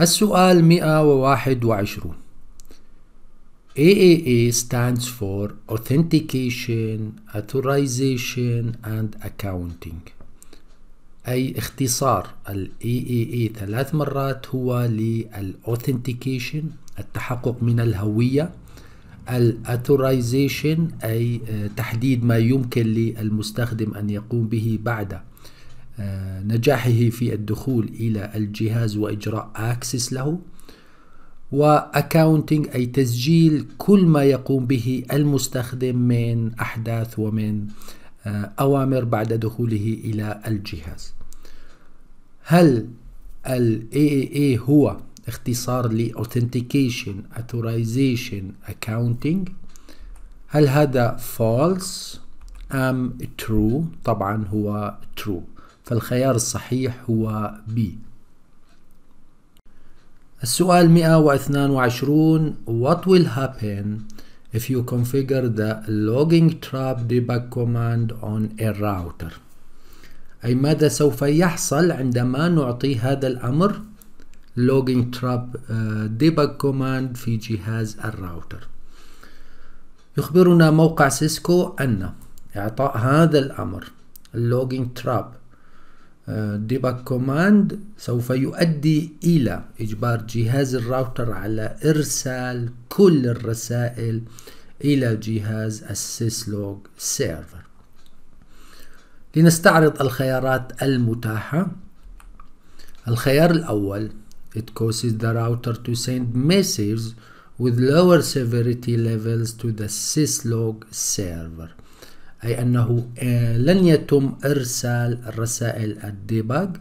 السؤال 121 AAA stands for Authentication, Authorization and Accounting أي اختصار ال AAA ثلاث مرات هو للأوثنتيكيشن التحقق من الهوية الأثورايزيشن أي آه، تحديد ما يمكن للمستخدم أن يقوم به بعد آه، نجاحه في الدخول إلى الجهاز وإجراء أكسس له وأكاونتينج أي تسجيل كل ما يقوم به المستخدم من أحداث ومن آه، أوامر بعد دخوله إلى الجهاز هل ال AAA هو اختصار ل Authentication Authorization Accounting هل هذا false أم true طبعا هو true فالخيار الصحيح هو B السؤال 122 What will happen if you configure the logging trap debug command on a router أي ماذا سوف يحصل عندما نعطي هذا الأمر logging trap debug command في جهاز الراوتر يخبرنا موقع سيسكو أن إعطاء هذا الأمر logging trap debug command سوف يؤدي إلى إجبار جهاز الراوتر على إرسال كل الرسائل إلى جهاز syslog سيرفر لنستعرض الخيارات المتاحة الخيار الأول It causes the router to send messages with lower severity levels to the syslog server أي أنه آه، لن يتم إرسال الرسائل الديباج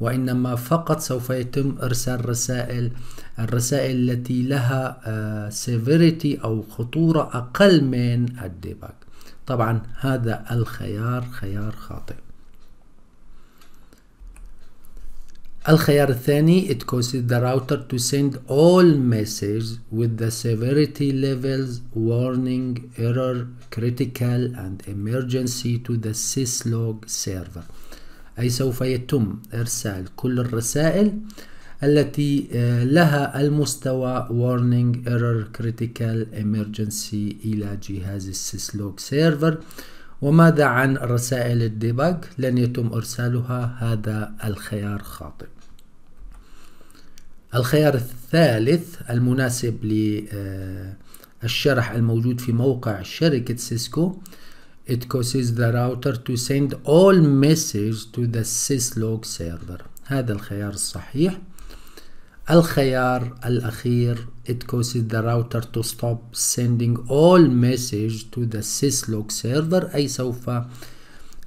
وإنما فقط سوف يتم إرسال رسائل الرسائل التي لها سيفيريتي آه، أو خطورة أقل من الديباج طبعا هذا الخيار خيار خاطئ الخيار الثاني it causes the router to send all messages with the severity levels warning error critical and emergency to the syslog server أي سوف يتم إرسال كل الرسائل التي لها المستوى warning error critical emergency إلى جهاز syslog server وماذا عن رسائل الديباج لن يتم إرسالها هذا الخيار خاطئ الخيار الثالث المناسب للشرح الموجود في موقع شركة سيسكو It causes the router to send all messages to the syslog server هذا الخيار الصحيح الخيار الأخير It causes the router to stop sending all messages to the syslog server أي سوف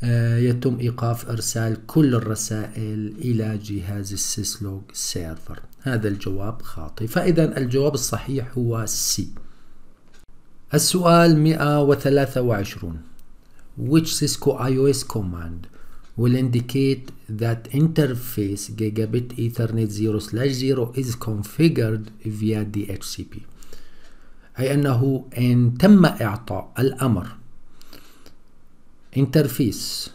آه، يتم إيقاف إرسال كل الرسائل إلى جهاز السيسلوج سيرفر هذا الجواب خاطئ فإذا الجواب الصحيح هو سي السؤال 123 which Cisco iOS command will indicate that interface gigabit ethernet 0 slash 0 is configured via DHCP أي أنه إن تم إعطاء الأمر interface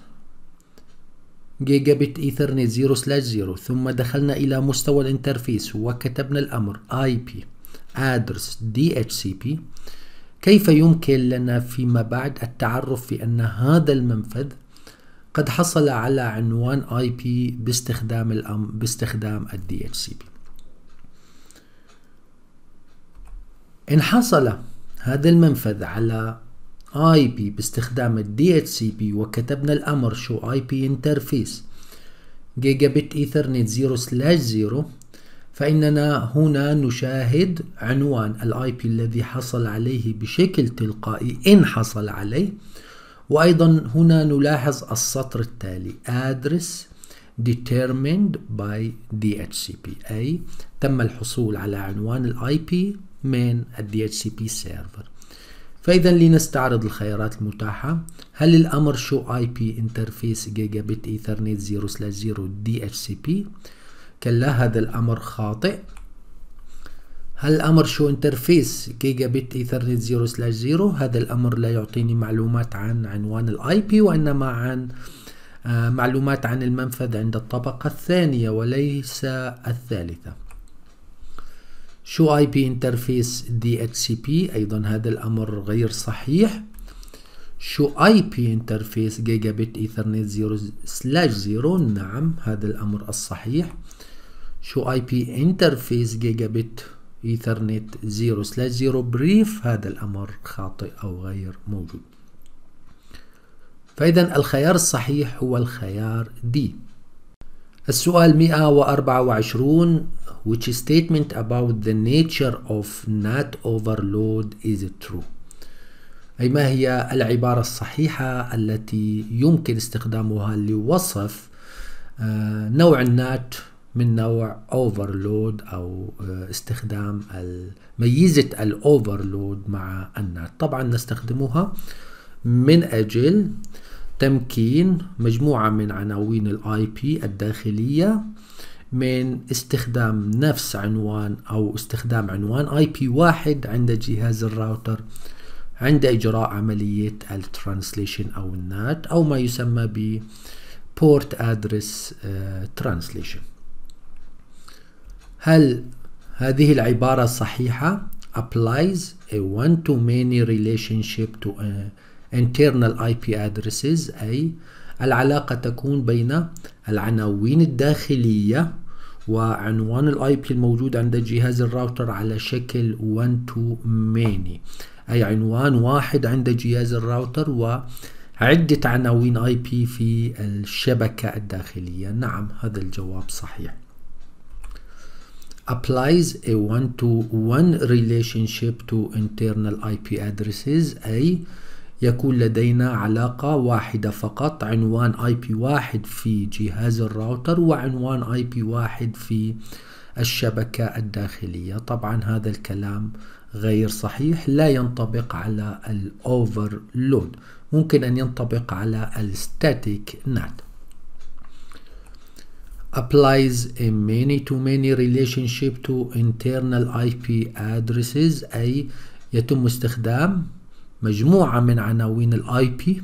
جيجا بت ايثرنت 0 سلاش 0 ثم دخلنا الى مستوى الانترفيس وكتبنا الامر اي بي ادرس دي اتش سي بي كيف يمكن لنا فيما بعد التعرف في ان هذا المنفذ قد حصل على عنوان اي بي باستخدام الأم باستخدام الدي اتش سي بي ان حصل هذا المنفذ على اي بي باستخدام الدي اتش سي بي وكتبنا الامر شو اي بي انترفيس جيجا بت ايثرنت 0 سلاش 0 فإننا هنا نشاهد عنوان الاي بي الذي حصل عليه بشكل تلقائي إن حصل عليه وأيضا هنا نلاحظ السطر التالي address determined by DHCP أي تم الحصول على عنوان الاي بي من ال DHCP server فإذا لنستعرض الخيارات المتاحة هل الأمر شو اي بي انترفيس جيجا gigabit ايثرنت 0 0 بي كلا هذا الأمر خاطئ هل الأمر شو انترفيس جيجا بت إيثرنت 0 سلاش 0 هذا الأمر لا يعطيني معلومات عن عنوان الاي بي وإنما عن آه، معلومات عن المنفذ عند الطبقة الثانية وليس الثالثة شو اي بي انترفيس دي اتش سي بي ايضا هذا الامر غير صحيح شو اي بي انترفيس جيجا بت ايثرنت 0 سلاش 0 نعم هذا الامر الصحيح شو اي بي انترفيس جيجا بت ايثرنت 0 سلاش 0 بريف هذا الامر خاطئ او غير موجود فاذا الخيار الصحيح هو الخيار دي السؤال 124 which statement about the nature of not overload is true أي ما هي العبارة الصحيحة التي يمكن استخدامها لوصف آه، نوع النات من نوع overload أو آه، استخدام ميزة الأوفرلود مع النات طبعا نستخدمها من أجل تمكين مجموعة من عناوين الاي بي الداخلية من استخدام نفس عنوان أو استخدام عنوان اي بي واحد عند جهاز الراوتر عند إجراء عملية الترانسليشن أو النات أو ما يسمى ب بورت ادرس ترانسليشن هل هذه العبارة صحيحة applies a one-to-many relationship to uh, internal IP addresses أي العلاقة تكون بين العناوين الداخلية وعنوان الاي بي الموجود عند جهاز الراوتر على شكل 1 تو ميني اي عنوان واحد عند جهاز الراوتر وعدة عناوين اي بي في الشبكة الداخلية نعم هذا الجواب صحيح applies a one to one relationship to internal IP addresses أي يكون لدينا علاقة واحدة فقط عنوان IP واحد في جهاز الراوتر وعنوان IP واحد في الشبكة الداخلية طبعا هذا الكلام غير صحيح لا ينطبق على الأوفرلود ممكن أن ينطبق على الستاتيك نات applies a many-to-many -many relationship to internal IP addresses أي يتم استخدام مجموعة من عناوين الاي بي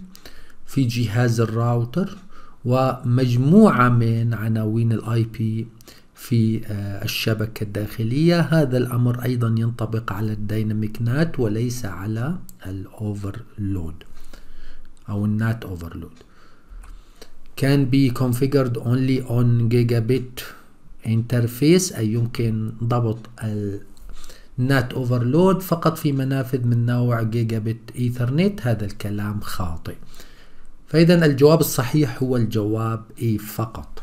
في جهاز الراوتر ومجموعة من عناوين الاي بي في آه، الشبكة الداخلية هذا الأمر أيضا ينطبق على الديناميك نات وليس على الأوفرلود أو النات أوفرلود can be configured only on gigabit interface أي يمكن ضبط نات اوفرلود فقط في منافذ من نوع جيجا بت ايثرنت هذا الكلام خاطئ فاذا الجواب الصحيح هو الجواب اي فقط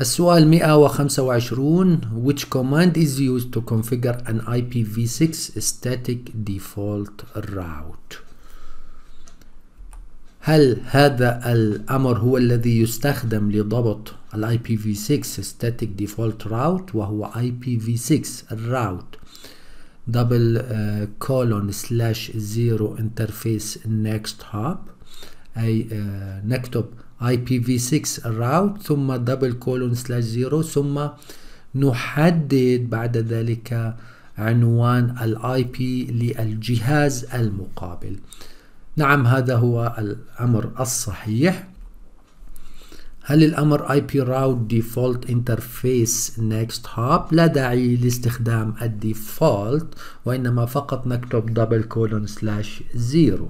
السؤال 125 which command is used to configure an IPv6 static default route هل هذا الأمر هو الذي يستخدم لضبط ال IPv6 static default route وهو IPv6 الراوت double uh, colon slash zero interface next hop أي uh, نكتب IPv6 route ثم double colon slash zero ثم نحدد بعد ذلك عنوان الاي بي للجهاز المقابل نعم هذا هو الأمر الصحيح هل الأمر IP route default interface next hop لا داعي لاستخدام الديفولت وإنما فقط نكتب double colon slash zero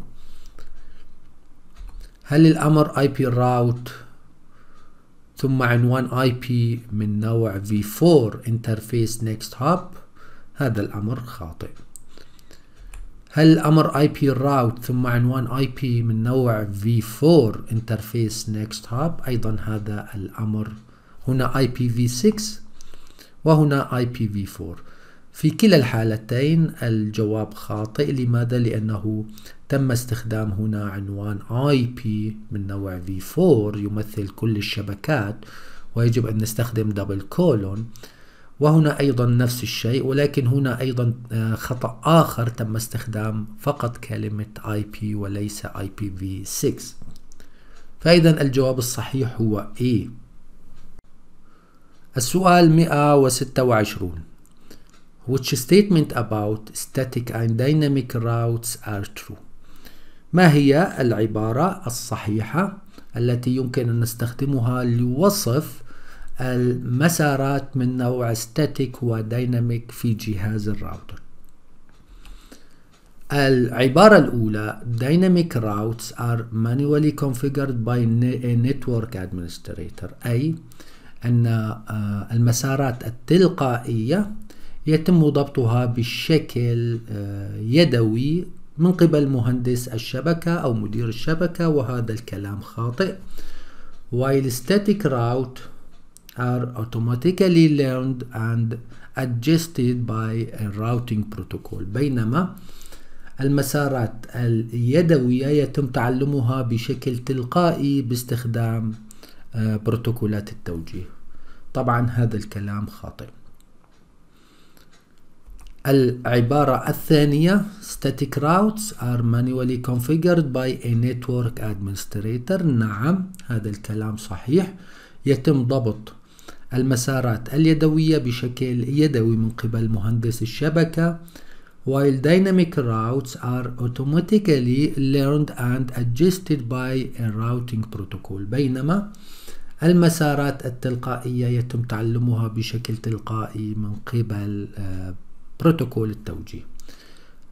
هل الأمر IP route ثم عنوان IP من نوع v4 interface next hop هذا الأمر خاطئ هل امر اي بي راوت ثم عنوان اي بي من نوع v4 انترفيس نيكست هاب ايضا هذا الامر هنا اي بي في 6 وهنا اي بي في 4 في كلا الحالتين الجواب خاطئ لماذا لانه تم استخدام هنا عنوان اي بي من نوع v4 يمثل كل الشبكات ويجب ان نستخدم دبل كولون وهنا أيضا نفس الشيء ولكن هنا أيضا آه، خطأ آخر تم استخدام فقط كلمة IP وليس IPv6 فإذا الجواب الصحيح هو A السؤال 126 Which statement about static and dynamic routes are true? ما هي العبارة الصحيحة التي يمكن أن نستخدمها لوصف المسارات من نوع ستاتيك وديناميك في جهاز الراوتر العبارة الأولى dynamic routes are manually configured by a network administrator أي أن آه، المسارات التلقائية يتم ضبطها بشكل آه، يدوي من قبل مهندس الشبكة أو مدير الشبكة وهذا الكلام خاطئ while static route are automatically learned and adjusted by a routing protocol بينما المسارات اليدوية يتم تعلمها بشكل تلقائي باستخدام آه، بروتوكولات التوجيه طبعا هذا الكلام خاطئ العبارة الثانية static routes are manually configured by a network administrator نعم هذا الكلام صحيح يتم ضبط المسارات اليدوية بشكل يدوي من قبل مهندس الشبكة while dynamic routes are automatically learned and adjusted by a routing protocol بينما المسارات التلقائية يتم تعلمها بشكل تلقائي من قبل بروتوكول آه، التوجيه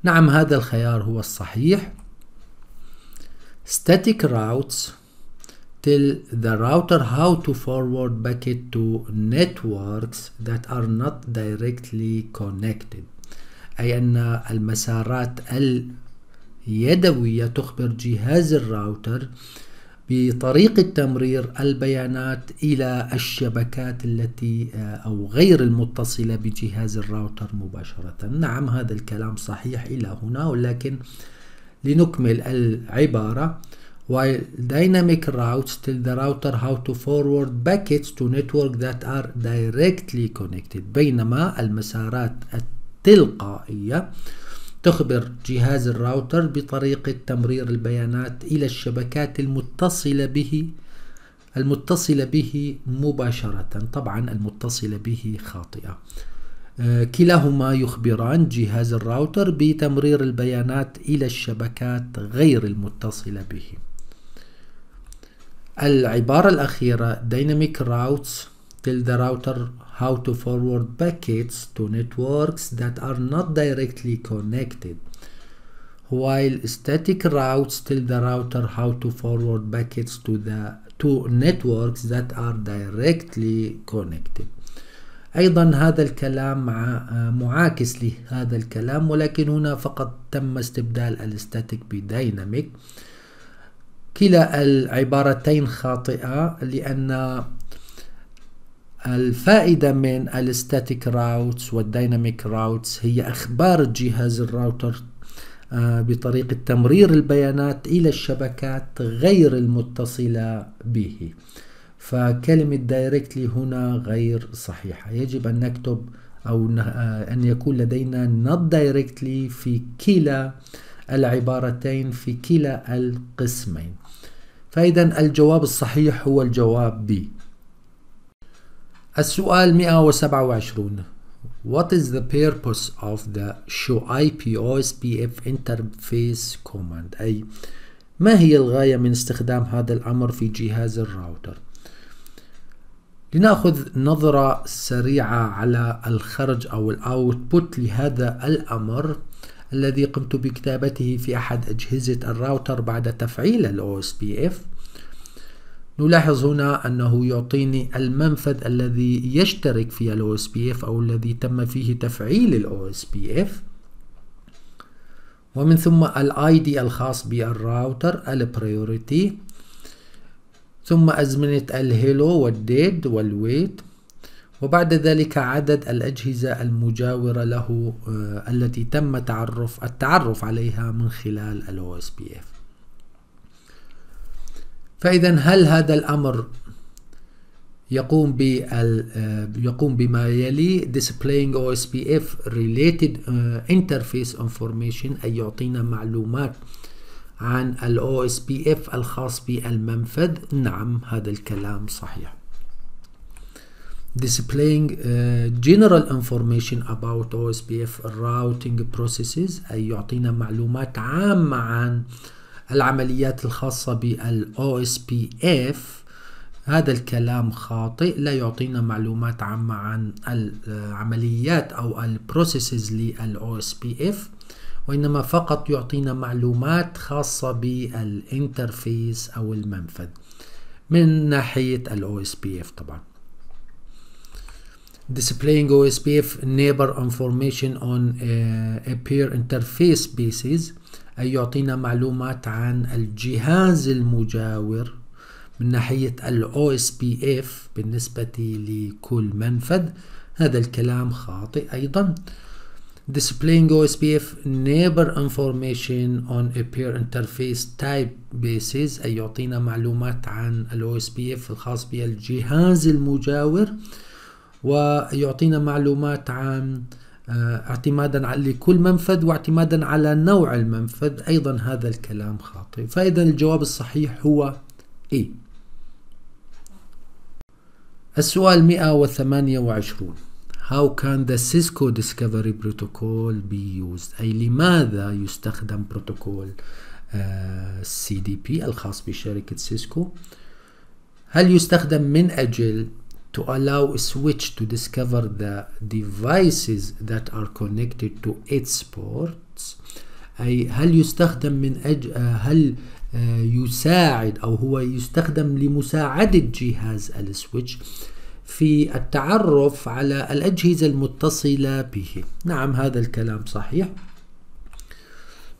نعم هذا الخيار هو الصحيح static routes tell the router how to forward packet to networks that are not directly connected أي أن المسارات اليدوية تخبر جهاز الراوتر بطريقة تمرير البيانات إلى الشبكات التي آه، أو غير المتصلة بجهاز الراوتر مباشرة نعم هذا الكلام صحيح إلى هنا ولكن لنكمل العبارة while dynamic routes tell the router how to forward packets to network that are directly connected بينما المسارات التلقائية تخبر جهاز الراوتر بطريقة تمرير البيانات إلى الشبكات المتصلة به المتصلة به مباشرة طبعا المتصلة به خاطئة آه، كلاهما يخبران جهاز الراوتر بتمرير البيانات إلى الشبكات غير المتصلة به العبارة الأخيرة dynamic routes tell the router how to forward packets to networks that are not directly connected while static routes tell the router how to forward packets to the to networks that are directly connected أيضا هذا الكلام مع معاكس لهذا الكلام ولكن هنا فقط تم استبدال الستاتيك بديناميك كلا العبارتين خاطئة لأن الفائدة من الستاتيك راوتس والديناميك راوتس هي أخبار جهاز الراوتر آه، بطريقة تمرير البيانات إلى الشبكات غير المتصلة به فكلمة دايركتلي هنا غير صحيحة يجب أن نكتب أو آه، أن يكون لدينا not directly في كلا العبارتين في كلا القسمين فإذا الجواب الصحيح هو الجواب B السؤال 127 What is the purpose of the show PF interface command أي ما هي الغاية من استخدام هذا الأمر في جهاز الراوتر لنأخذ نظرة سريعة على الخرج أو الأوتبوت لهذا الأمر الذي قمت بكتابته في أحد أجهزة الراوتر بعد تفعيل الـ OSPF نلاحظ هنا أنه يعطيني المنفذ الذي يشترك في الـ OSPF أو الذي تم فيه تفعيل الـ OSPF ومن ثم الاي دي الخاص بالراوتر Priority ثم أزمنة الهيلو والديد والويت وبعد ذلك عدد الأجهزة المجاورة له آه، التي تم تعرف التعرف عليها من خلال الـ OSPF فإذا هل هذا الأمر يقوم بال آه، يقوم بما يلي displaying OSPF related آه، interface information أي يعطينا معلومات عن ال OSPF الخاص بالمنفذ نعم هذا الكلام صحيح displaying uh, general information about OSPF routing processes أي يعطينا معلومات عامة عن العمليات الخاصة بال OSPF هذا الكلام خاطئ لا يعطينا معلومات عامة عن العمليات أو البروسيسز لل OSPF وإنما فقط يعطينا معلومات خاصة بالانترفيس أو المنفذ من ناحية ال OSPF طبعاً displaying OSPF neighbor information on a peer interface basis أي يعطينا معلومات عن الجهاز المجاور من ناحية ال OSPF بالنسبة لكل منفذ هذا الكلام خاطئ أيضا displaying OSPF neighbor information on a peer interface type basis أي يعطينا معلومات عن ال OSPF الخاص بالجهاز المجاور ويعطينا معلومات عن آه، اعتمادا على لكل منفذ واعتمادا على نوع المنفذ ايضا هذا الكلام خاطئ فاذا الجواب الصحيح هو اي السؤال 128 How can the Cisco Discovery Protocol be used أي لماذا يستخدم بروتوكول آه، CDP الخاص بشركة سيسكو هل يستخدم من أجل to allow switch to discover the devices that are connected to its ports أي هل يستخدم من أجل آه، هل آه، يساعد أو هو يستخدم لمساعدة جهاز السويتش في التعرف على الأجهزة المتصلة به نعم هذا الكلام صحيح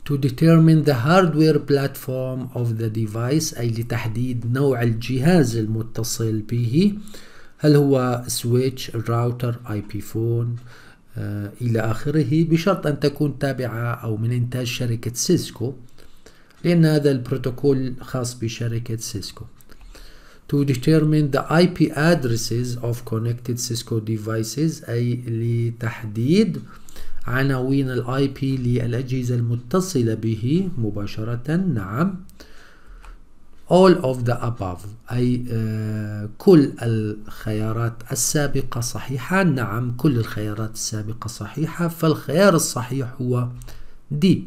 to determine the hardware platform of the device أي لتحديد نوع الجهاز المتصل به هل هو سويتش الراوتر اي بي فون آه الى اخره بشرط ان تكون تابعه او من انتاج شركه سيسكو لان هذا البروتوكول خاص بشركه سيسكو to determine the IP addresses of connected Cisco devices أي لتحديد عناوين الـ IP للأجهزة المتصلة به مباشرة نعم all of the above أي آه، كل الخيارات السابقة صحيحة نعم كل الخيارات السابقة صحيحة فالخيار الصحيح هو دي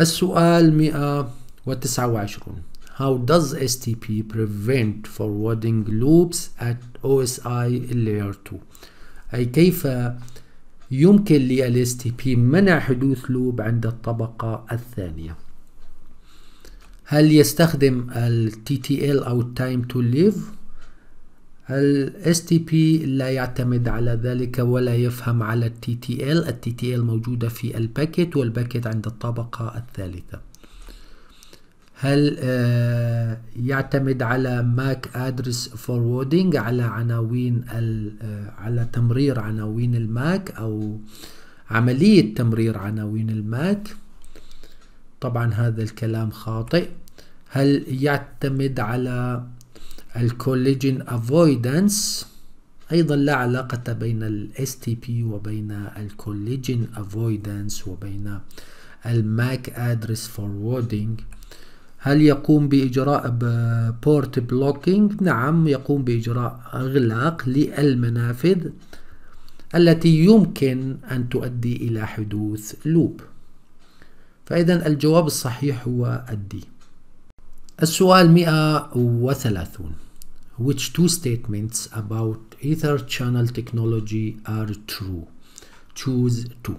السؤال 129 How does STP prevent forwarding loops at OSI layer 2 أي كيف يمكن لل STP منع حدوث لوب عند الطبقة الثانية هل يستخدم ال TTL أو Time to Live؟ ال STP لا يعتمد على ذلك ولا يفهم على ال TTL ال TTL موجودة في الباكيت والباكيت عند الطبقة الثالثة هل آه، يعتمد على MAC address forwarding على عناوين آه، على تمرير عناوين الماك او عملية تمرير عناوين الماك طبعا هذا الكلام خاطئ هل يعتمد على الكوليجين افويدنس ايضا لا علاقة بين الاس تي بي وبين الكوليجين افويدنس وبين الماك ادرس فوروردينج هل يقوم بإجراء بورت بلوكينج؟ نعم يقوم بإجراء إغلاق للمنافذ التي يمكن أن تؤدي إلى حدوث لوب فإذا الجواب الصحيح هو الدي السؤال 130 Which two statements about ether channel technology are true? Choose two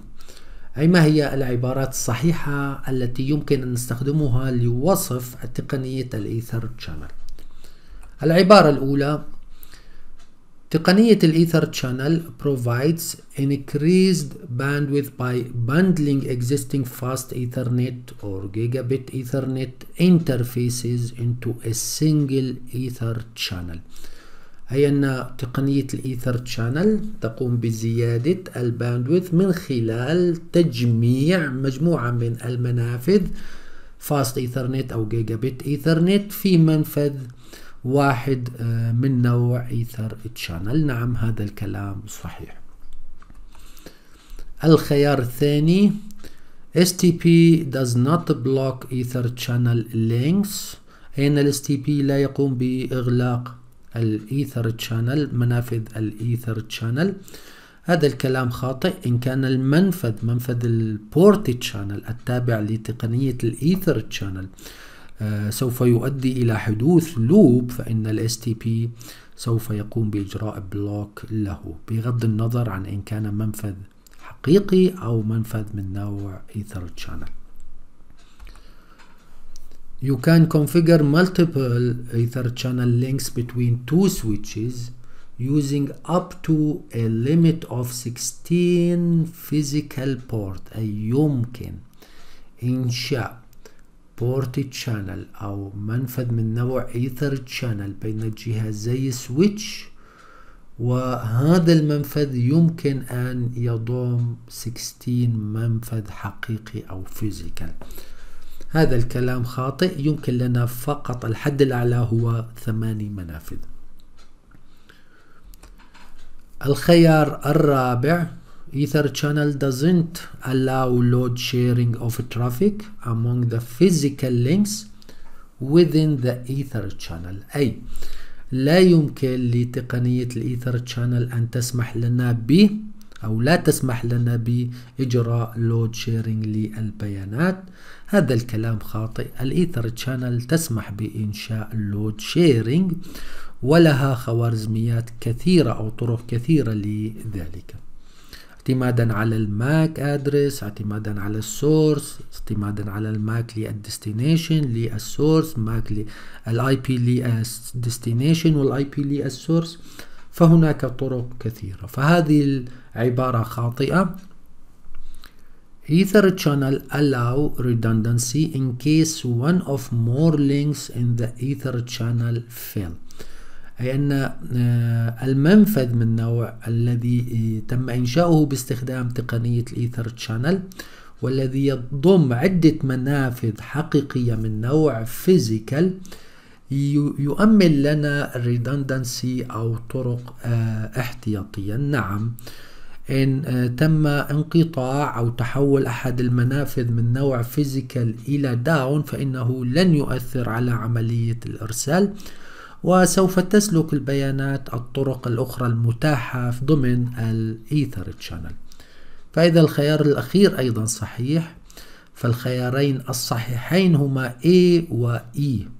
أي ما هي العبارات الصحيحة التي يمكن أن نستخدمها لوصف تقنية الإيثر تشانل العبارة الأولى تقنية الإيثر Channel provides increased bandwidth by bundling existing fast Ethernet or gigabit Ethernet interfaces into a single Ether Channel. أي أن تقنية الإيثر Channel تقوم بزيادة الباندويث من خلال تجميع مجموعة من المنافذ فاست Ethernet أو gigabit Ethernet في منفذ واحد آه، من نوع ايثر تشانل نعم هذا الكلام صحيح الخيار الثاني STP does not block ether channel links أن ال STP لا يقوم بإغلاق الإيثر channel منافذ الإيثر channel هذا الكلام خاطئ إن كان المنفذ منفذ البورت channel التابع لتقنية الإيثر channel سوف يؤدي إلى حدوث لوب فإن الـ STP سوف يقوم بإجراء بلوك له بغض النظر عن إن كان منفذ حقيقي أو منفذ من نوع Ether Channel. You can configure multiple Ether channel links between two switches using up to a limit of 16 physical ports أي يمكن إنشاء بورت تشانل او منفذ من نوع ايثر تشانل بين جهازي سويتش وهذا المنفذ يمكن أن يضم 16 منفذ حقيقي أو فيزيكال هذا الكلام خاطئ يمكن لنا فقط الحد الأعلى هو ثماني منافذ الخيار الرابع Ether channel doesn't allow load sharing of traffic among the physical links within the Ether channel أي لا يمكن لتقنية الإيثر شانل أن تسمح لنا ب أو لا تسمح لنا بإجراء لود شيرينج للبيانات هذا الكلام خاطئ الإيثر شانل تسمح بإنشاء لود شيرينج ولها خوارزميات كثيرة أو طرق كثيرة لذلك اعتمادا على الماك ادرس اعتمادا على السورس اعتمادا على الماك للديستنيشن للسورس ماك للاي بي للديستنيشن والاي بي للسورس فهناك طرق كثيرة فهذه العبارة خاطئة Ether channel allow redundancy in case one of more links in the Ether channel fail أي أن آه، المنفذ من نوع الذي آه، تم إنشاؤه باستخدام تقنية الإيثر تشانل والذي يضم عدة منافذ حقيقية من نوع فيزيكال يؤمن لنا الريدندنسي أو طرق آه، احتياطية نعم إن تم انقطاع أو تحول أحد المنافذ من نوع فيزيكال إلى داون فإنه لن يؤثر على عملية الإرسال وسوف تسلك البيانات الطرق الأخرى المتاحة ضمن الإيثر تشانل فإذا الخيار الأخير أيضا صحيح فالخيارين الصحيحين هما A و E